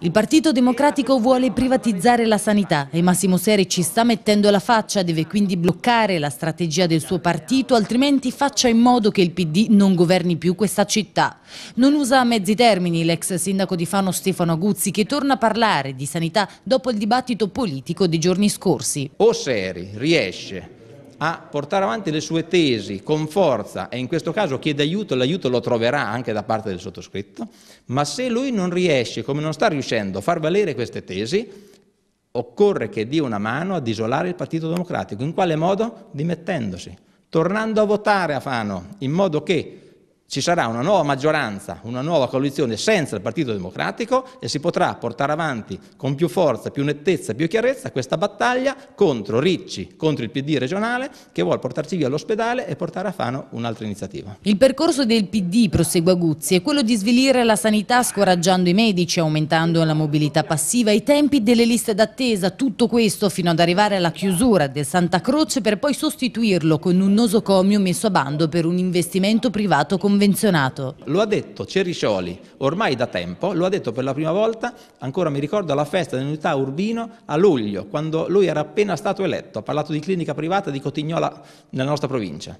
Il Partito Democratico vuole privatizzare la sanità e Massimo Seri ci sta mettendo la faccia, deve quindi bloccare la strategia del suo partito, altrimenti faccia in modo che il PD non governi più questa città. Non usa a mezzi termini l'ex sindaco di Fano Stefano Aguzzi che torna a parlare di sanità dopo il dibattito politico dei giorni scorsi. O Seri riesce a portare avanti le sue tesi con forza e in questo caso chiede aiuto, l'aiuto lo troverà anche da parte del sottoscritto, ma se lui non riesce, come non sta riuscendo, a far valere queste tesi, occorre che dia una mano ad isolare il Partito Democratico. In quale modo? Dimettendosi, tornando a votare a Fano, in modo che ci sarà una nuova maggioranza, una nuova coalizione senza il Partito Democratico e si potrà portare avanti con più forza, più nettezza, e più chiarezza questa battaglia contro Ricci, contro il PD regionale che vuole portarci via all'ospedale e portare a Fano un'altra iniziativa. Il percorso del PD, prosegue Guzzi, è quello di svilire la sanità scoraggiando i medici, aumentando la mobilità passiva, i tempi delle liste d'attesa, tutto questo fino ad arrivare alla chiusura del Santa Croce per poi sostituirlo con un nosocomio messo a bando per un investimento privato convenzionale convenzionato. Lo ha detto Cericioli ormai da tempo, lo ha detto per la prima volta, ancora mi ricordo alla festa dell'unità Urbino a luglio, quando lui era appena stato eletto, ha parlato di clinica privata di Cotignola nella nostra provincia.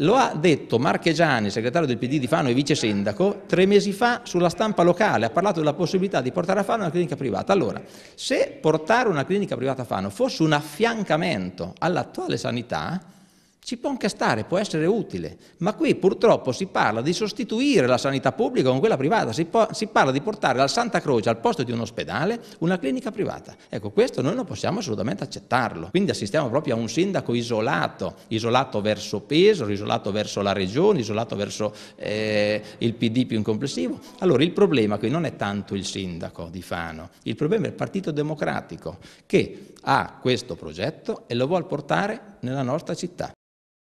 Lo ha detto Marchegiani, segretario del PD di Fano e vice sindaco, tre mesi fa sulla stampa locale, ha parlato della possibilità di portare a Fano una clinica privata. Allora, se portare una clinica privata a Fano fosse un affiancamento all'attuale sanità, ci può anche stare, può essere utile, ma qui purtroppo si parla di sostituire la sanità pubblica con quella privata, si, può, si parla di portare al Santa Croce al posto di un ospedale una clinica privata. Ecco, questo noi non possiamo assolutamente accettarlo. Quindi assistiamo proprio a un sindaco isolato, isolato verso Pesaro, isolato verso la regione, isolato verso eh, il PD più in complessivo. Allora il problema qui non è tanto il sindaco di Fano, il problema è il Partito Democratico che ha questo progetto e lo vuole portare nella nostra città.